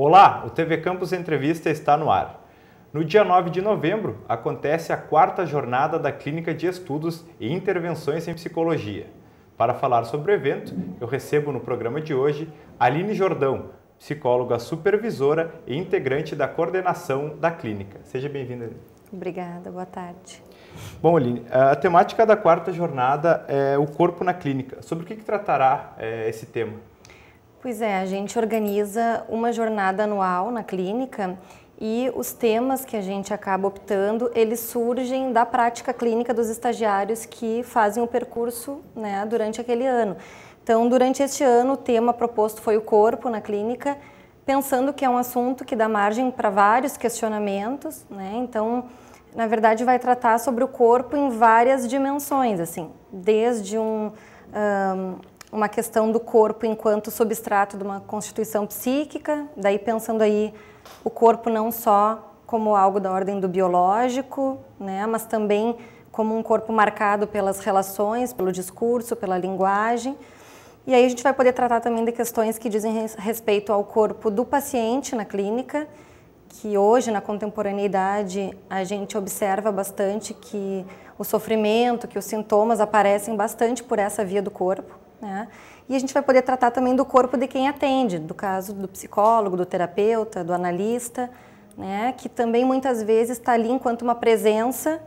Olá, o TV Campus Entrevista está no ar. No dia 9 de novembro, acontece a quarta jornada da Clínica de Estudos e Intervenções em Psicologia. Para falar sobre o evento, eu recebo no programa de hoje Aline Jordão, psicóloga supervisora e integrante da coordenação da clínica. Seja bem-vinda. Aline. Obrigada, boa tarde. Bom, Aline, a temática da quarta jornada é o corpo na clínica. Sobre o que, que tratará é, esse tema? Pois é, a gente organiza uma jornada anual na clínica e os temas que a gente acaba optando, eles surgem da prática clínica dos estagiários que fazem o percurso né, durante aquele ano. Então, durante este ano, o tema proposto foi o corpo na clínica, pensando que é um assunto que dá margem para vários questionamentos, né? Então, na verdade, vai tratar sobre o corpo em várias dimensões, assim, desde um, um uma questão do corpo enquanto substrato de uma constituição psíquica, daí pensando aí o corpo não só como algo da ordem do biológico, né, mas também como um corpo marcado pelas relações, pelo discurso, pela linguagem. E aí a gente vai poder tratar também de questões que dizem respeito ao corpo do paciente na clínica, que hoje na contemporaneidade a gente observa bastante que o sofrimento, que os sintomas aparecem bastante por essa via do corpo. Né? E a gente vai poder tratar também do corpo de quem atende, do caso do psicólogo, do terapeuta, do analista, né? que também muitas vezes está ali enquanto uma presença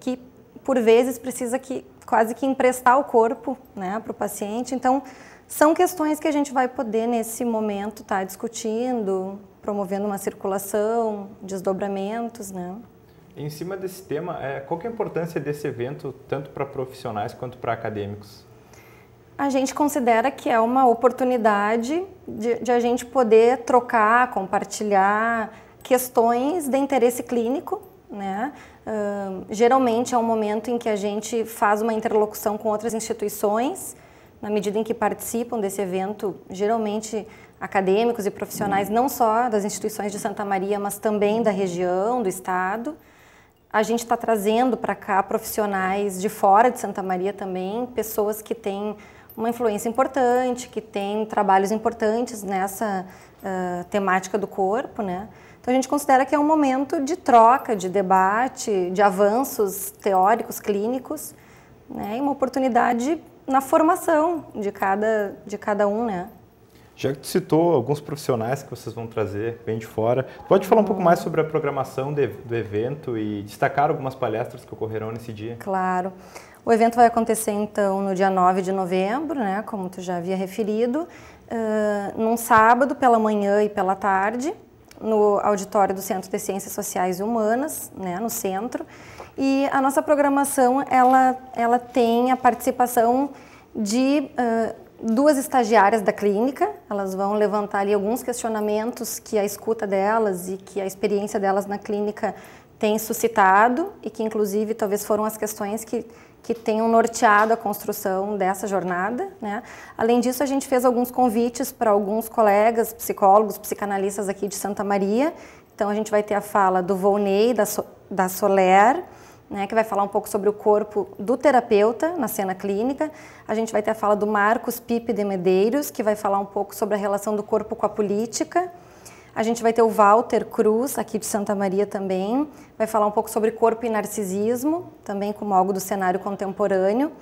que, por vezes, precisa que quase que emprestar o corpo né? para o paciente. Então, são questões que a gente vai poder, nesse momento, estar tá discutindo, promovendo uma circulação, desdobramentos. Né? Em cima desse tema, é, qual é a importância desse evento, tanto para profissionais quanto para acadêmicos? a gente considera que é uma oportunidade de, de a gente poder trocar, compartilhar questões de interesse clínico, né? Uh, geralmente é um momento em que a gente faz uma interlocução com outras instituições, na medida em que participam desse evento, geralmente acadêmicos e profissionais, não só das instituições de Santa Maria, mas também da região, do estado. A gente está trazendo para cá profissionais de fora de Santa Maria também, pessoas que têm uma influência importante, que tem trabalhos importantes nessa uh, temática do corpo, né? Então a gente considera que é um momento de troca, de debate, de avanços teóricos, clínicos, né? E uma oportunidade na formação de cada, de cada um, né? Já que tu citou alguns profissionais que vocês vão trazer bem de fora, pode falar um pouco mais sobre a programação de, do evento e destacar algumas palestras que ocorrerão nesse dia? Claro. O evento vai acontecer então no dia 9 de novembro, né, como tu já havia referido, uh, num sábado pela manhã e pela tarde, no auditório do Centro de Ciências Sociais e Humanas, né, no centro. E a nossa programação ela, ela tem a participação de uh, duas estagiárias da clínica, elas vão levantar ali alguns questionamentos que a escuta delas e que a experiência delas na clínica tem suscitado e que inclusive talvez foram as questões que que tenham norteado a construção dessa jornada. Né? Além disso, a gente fez alguns convites para alguns colegas, psicólogos, psicanalistas aqui de Santa Maria. Então, a gente vai ter a fala do Volney, da, so da Soler, né, que vai falar um pouco sobre o corpo do terapeuta na cena clínica. A gente vai ter a fala do Marcos Pipe de Medeiros, que vai falar um pouco sobre a relação do corpo com a política. A gente vai ter o Walter Cruz, aqui de Santa Maria também, vai falar um pouco sobre corpo e narcisismo, também como algo do cenário contemporâneo.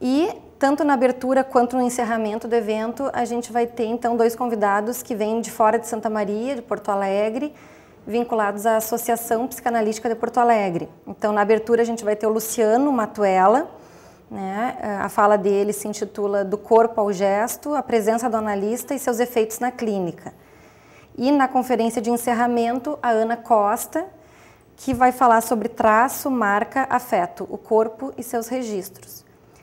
E tanto na abertura quanto no encerramento do evento, a gente vai ter então dois convidados que vêm de fora de Santa Maria, de Porto Alegre, vinculados à Associação Psicanalítica de Porto Alegre. Então, na abertura, a gente vai ter o Luciano Matuela, né? a fala dele se intitula Do Corpo ao Gesto, a presença do analista e seus efeitos na clínica. E na conferência de encerramento, a Ana Costa, que vai falar sobre traço, marca, afeto, o corpo e seus registros.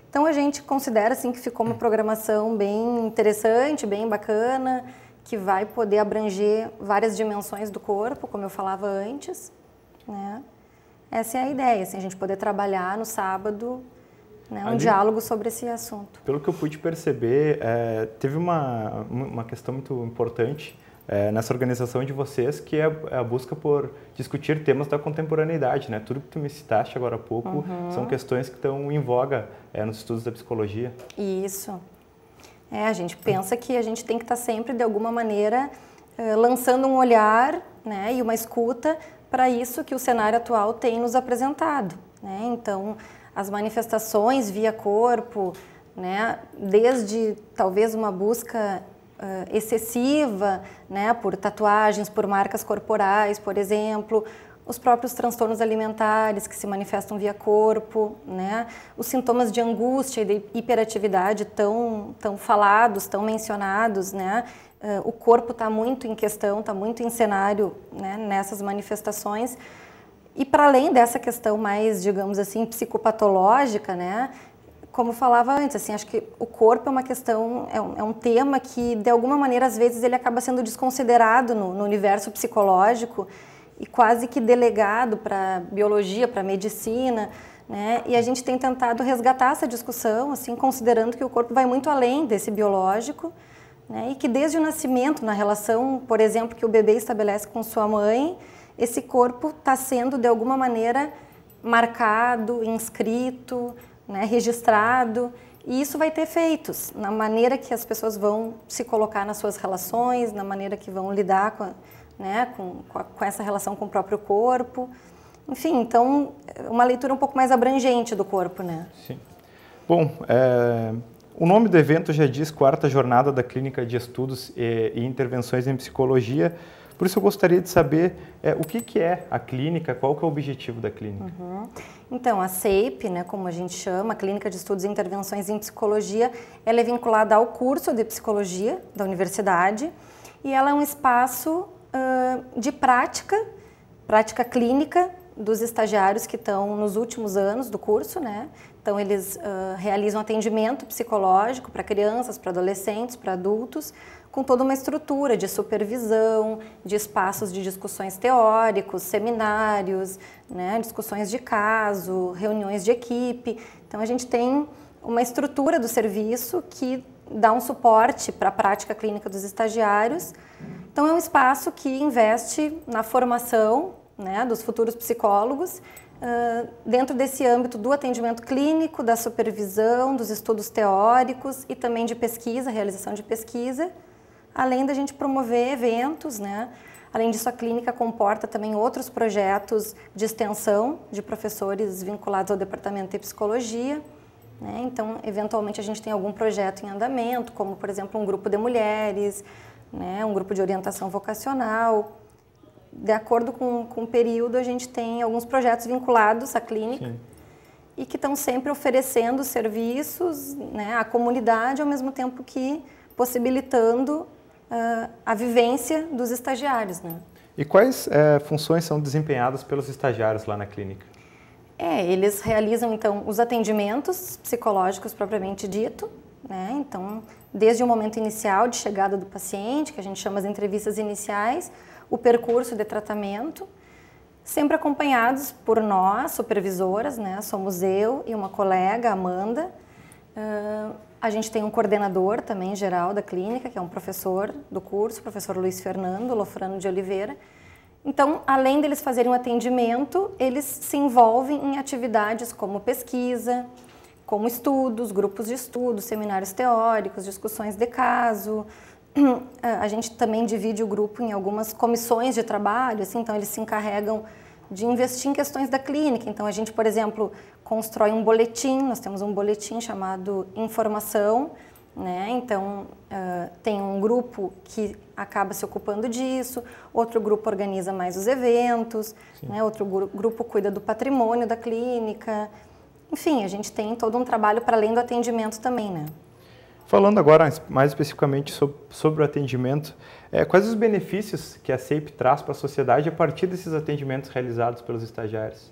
Então, a gente considera assim, que ficou uma programação bem interessante, bem bacana, que vai poder abranger várias dimensões do corpo, como eu falava antes, né? Essa é a ideia, assim, a gente poder trabalhar no sábado né, um Ali, diálogo sobre esse assunto. Pelo que eu pude perceber, é, teve uma, uma questão muito importante é, nessa organização de vocês, que é, é a busca por discutir temas da contemporaneidade, né? Tudo que tu me citaste agora há pouco uhum. são questões que estão em voga é, nos estudos da psicologia. Isso. É, a gente pensa que a gente tem que estar tá sempre, de alguma maneira, eh, lançando um olhar né, e uma escuta para isso que o cenário atual tem nos apresentado. Né? Então, as manifestações via corpo, né, desde talvez uma busca uh, excessiva né, por tatuagens, por marcas corporais, por exemplo, os próprios transtornos alimentares que se manifestam via corpo, né? os sintomas de angústia e de hiperatividade tão, tão falados, tão mencionados. Né? Uh, o corpo está muito em questão, está muito em cenário né? nessas manifestações. E para além dessa questão mais, digamos assim, psicopatológica, né? como falava antes, assim, acho que o corpo é uma questão, é um, é um, tema que, de alguma maneira, às vezes ele acaba sendo desconsiderado no, no universo psicológico e quase que delegado para biologia, para medicina, né? E a gente tem tentado resgatar essa discussão, assim, considerando que o corpo vai muito além desse biológico, né? E que desde o nascimento, na relação, por exemplo, que o bebê estabelece com sua mãe, esse corpo está sendo de alguma maneira marcado, inscrito, né? registrado. E isso vai ter efeitos na maneira que as pessoas vão se colocar nas suas relações, na maneira que vão lidar com, né, com, com, a, com essa relação com o próprio corpo. Enfim, então, uma leitura um pouco mais abrangente do corpo, né? Sim. Bom, é, o nome do evento já diz Quarta Jornada da Clínica de Estudos e, e Intervenções em Psicologia. Por isso eu gostaria de saber é, o que, que é a clínica, qual que é o objetivo da clínica. Uhum. Então, a CEIP, né, como a gente chama, a Clínica de Estudos e Intervenções em Psicologia, ela é vinculada ao curso de Psicologia da Universidade e ela é um espaço uh, de prática, prática clínica dos estagiários que estão nos últimos anos do curso, né? Então eles uh, realizam atendimento psicológico para crianças, para adolescentes, para adultos, com toda uma estrutura de supervisão, de espaços de discussões teóricos, seminários, né? discussões de caso, reuniões de equipe. Então a gente tem uma estrutura do serviço que dá um suporte para a prática clínica dos estagiários então, é um espaço que investe na formação né, dos futuros psicólogos Uh, dentro desse âmbito do atendimento clínico, da supervisão, dos estudos teóricos e também de pesquisa, realização de pesquisa, além da gente promover eventos, né? Além disso, a clínica comporta também outros projetos de extensão de professores vinculados ao departamento de psicologia. Né? Então, eventualmente, a gente tem algum projeto em andamento, como, por exemplo, um grupo de mulheres, né? um grupo de orientação vocacional. De acordo com, com o período, a gente tem alguns projetos vinculados à clínica Sim. e que estão sempre oferecendo serviços né, à comunidade, ao mesmo tempo que possibilitando uh, a vivência dos estagiários. Né? E quais é, funções são desempenhadas pelos estagiários lá na clínica? É, eles realizam então os atendimentos psicológicos propriamente dito, né? Então, desde o momento inicial de chegada do paciente, que a gente chama as entrevistas iniciais, o percurso de tratamento, sempre acompanhados por nós, supervisoras, né? somos eu e uma colega, Amanda. Uh, a gente tem um coordenador também geral da clínica, que é um professor do curso, o professor Luiz Fernando Lofrano de Oliveira. Então, além deles fazerem o um atendimento, eles se envolvem em atividades como pesquisa, como estudos, grupos de estudos, seminários teóricos, discussões de caso. A gente também divide o grupo em algumas comissões de trabalho, assim, então eles se encarregam de investir em questões da clínica. Então a gente, por exemplo, constrói um boletim, nós temos um boletim chamado Informação, né? Então uh, tem um grupo que acaba se ocupando disso, outro grupo organiza mais os eventos, né? outro gru grupo cuida do patrimônio da clínica enfim, a gente tem todo um trabalho para além do atendimento também, né? Falando agora mais especificamente sobre, sobre o atendimento, é, quais os benefícios que a CEIP traz para a sociedade a partir desses atendimentos realizados pelos estagiários?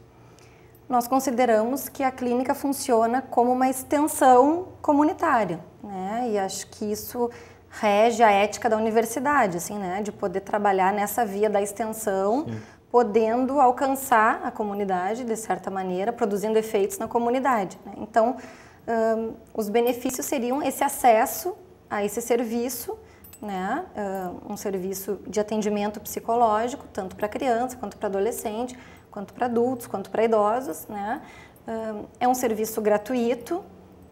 Nós consideramos que a clínica funciona como uma extensão comunitária, né? E acho que isso rege a ética da universidade, assim, né? De poder trabalhar nessa via da extensão. Sim podendo alcançar a comunidade de certa maneira, produzindo efeitos na comunidade. Né? Então, um, os benefícios seriam esse acesso a esse serviço, né? Hum, um serviço de atendimento psicológico, tanto para criança, quanto para adolescente, quanto para adultos, quanto para idosos. Né? Hum, é um serviço gratuito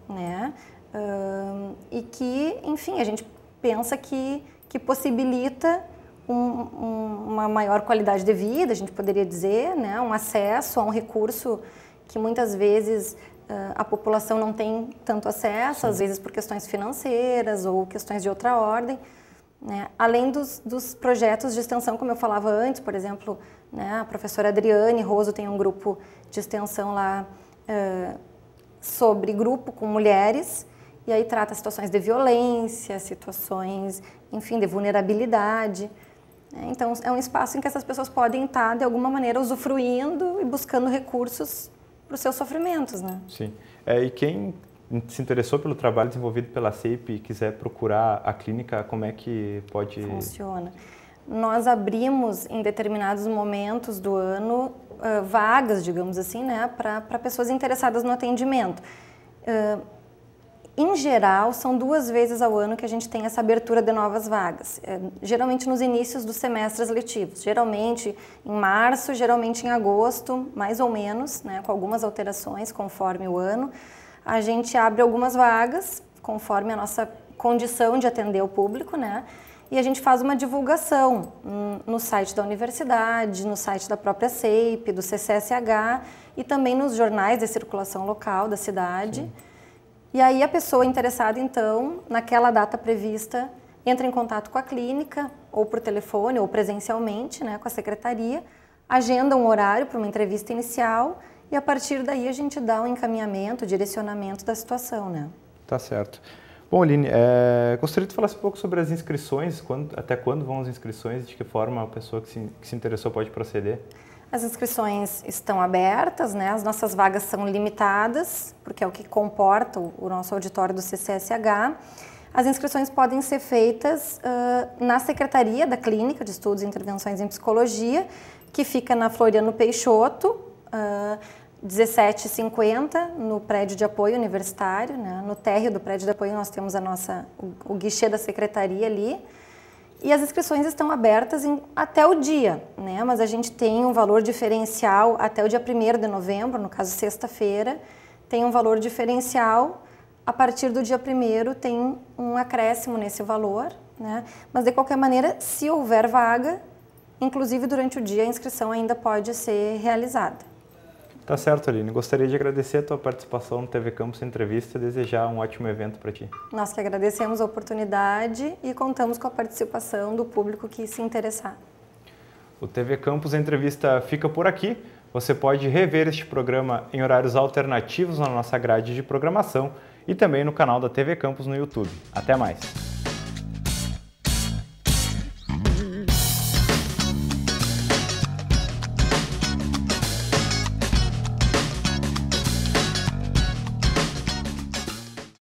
né? Hum, e que, enfim, a gente pensa que, que possibilita um, um, uma maior qualidade de vida, a gente poderia dizer, né? um acesso a um recurso que muitas vezes ah, a população não tem tanto acesso, Sim. às vezes por questões financeiras ou questões de outra ordem. Né? Além dos, dos, projetos de extensão, como eu falava antes, por exemplo, né? a professora Adriane Roso tem um grupo de extensão lá uh, sobre grupo com mulheres, e aí trata situações de violência, situações, enfim, de vulnerabilidade. Né? Então, é um espaço em que essas pessoas podem estar, de alguma maneira, usufruindo e buscando recursos para os seus sofrimentos. Né? Sim. É, e quem se interessou pelo trabalho desenvolvido pela CEIP e quiser procurar a clínica, como é que pode... Funciona. Nós abrimos, em determinados momentos do ano, vagas, digamos assim, né, para pessoas interessadas no atendimento. Uh, em geral, são duas vezes ao ano que a gente tem essa abertura de novas vagas, é, geralmente nos inícios dos semestres letivos, geralmente em março, geralmente em agosto, mais ou menos, né, com algumas alterações conforme o ano. A gente abre algumas vagas conforme a nossa condição de atender o público, né? E a gente faz uma divulgação no site da universidade, no site da própria CEIP, do CCSH e também nos jornais de circulação local da cidade. Sim e aí a pessoa interessada, então, naquela data prevista, entra em contato com a clínica, ou por telefone, ou presencialmente, né, com a secretaria, agenda um horário para uma entrevista inicial e a partir daí a gente dá um encaminhamento, um direcionamento da situação, né? Tá certo. Bom, Aline, é, gostaria que tu falasse um pouco sobre as inscrições, quando, até quando vão as inscrições, de que forma a pessoa que se, que se interessou pode proceder? As inscrições estão abertas, né? as nossas vagas são limitadas, porque é o que comporta o nosso auditório do CCSH. As inscrições podem ser feitas uh, na Secretaria da Clínica de Estudos e Intervenções em Psicologia, que fica na Floriano Peixoto, uh, 1750, no prédio de apoio universitário. Né? No térreo do prédio de apoio nós temos a nossa, o, o guichê da secretaria ali e as inscrições estão abertas em, até o dia, né? Mas a gente tem um valor diferencial até o dia 1 de novembro, no caso sexta-feira, tem um valor diferencial. A partir do dia 1 tem um acréscimo nesse valor, né? Mas de qualquer maneira, se houver vaga, inclusive durante o dia a inscrição ainda pode ser realizada. Tá certo, Aline. Gostaria de agradecer a tua participação no TV Campus Entrevista e desejar um ótimo evento para ti. Nós que agradecemos a oportunidade e contamos com a participação do público que se interessar. O TV Campus Entrevista fica por aqui. Você pode rever este programa em horários alternativos na nossa grade de programação e também no canal da TV Campus no YouTube. Até mais!